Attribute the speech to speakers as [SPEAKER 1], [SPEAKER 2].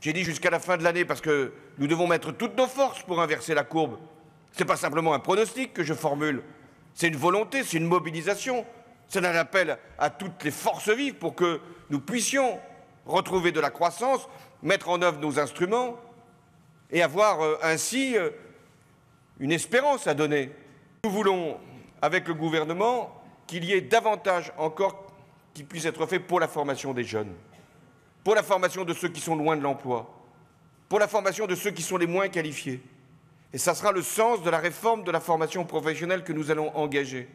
[SPEAKER 1] J'ai dit jusqu'à la fin de l'année parce que nous devons mettre toutes nos forces pour inverser la courbe. Ce n'est pas simplement un pronostic que je formule, c'est une volonté, c'est une mobilisation. C'est un appel à toutes les forces vives pour que nous puissions retrouver de la croissance, mettre en œuvre nos instruments et avoir euh, ainsi euh, une espérance à donner. Nous voulons, avec le gouvernement, qu'il y ait davantage encore qui puisse être fait pour la formation des jeunes pour la formation de ceux qui sont loin de l'emploi, pour la formation de ceux qui sont les moins qualifiés. Et ça sera le sens de la réforme de la formation professionnelle que nous allons engager.